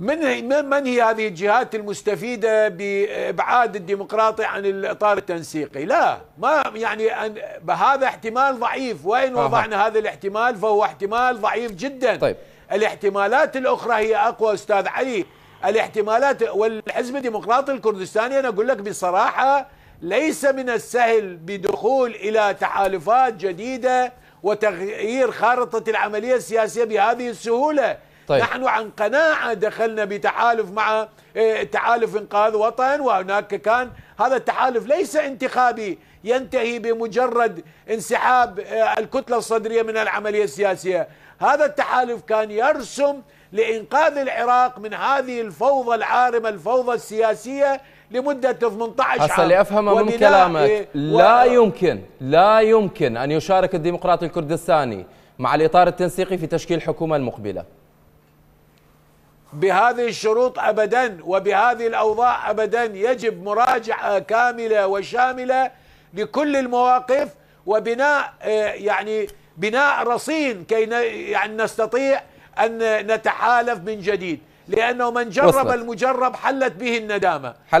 من من هي هذه الجهات المستفيده بابعاد الديمقراطي عن الاطار التنسيقي؟ لا ما يعني هذا احتمال ضعيف، وين وضعنا آه. هذا الاحتمال فهو احتمال ضعيف جدا. طيب الاحتمالات الاخرى هي اقوى استاذ علي، الاحتمالات والحزب الديمقراطي الكردستاني انا اقول لك بصراحه ليس من السهل بدخول الى تحالفات جديده وتغيير خارطه العمليه السياسيه بهذه السهوله. طيب. نحن عن قناعة دخلنا بتحالف مع إيه، تحالف إنقاذ وطن وهناك كان هذا التحالف ليس انتخابي ينتهي بمجرد انسحاب إيه، الكتلة الصدرية من العملية السياسية هذا التحالف كان يرسم لإنقاذ العراق من هذه الفوضى العارمة الفوضى السياسية لمدة 18 عام هسه أفهم من كلامك إيه، لا و... يمكن لا يمكن أن يشارك الديمقراطي الكردستاني مع الإطار التنسيقي في تشكيل الحكومة المقبلة بهذه الشروط ابدا وبهذه الاوضاع ابدا يجب مراجعه كامله وشامله لكل المواقف وبناء آه، يعني بناء رصين كي يعني نستطيع ان نتحالف من جديد لانه من جرب وصلت. المجرب حلت به الندامه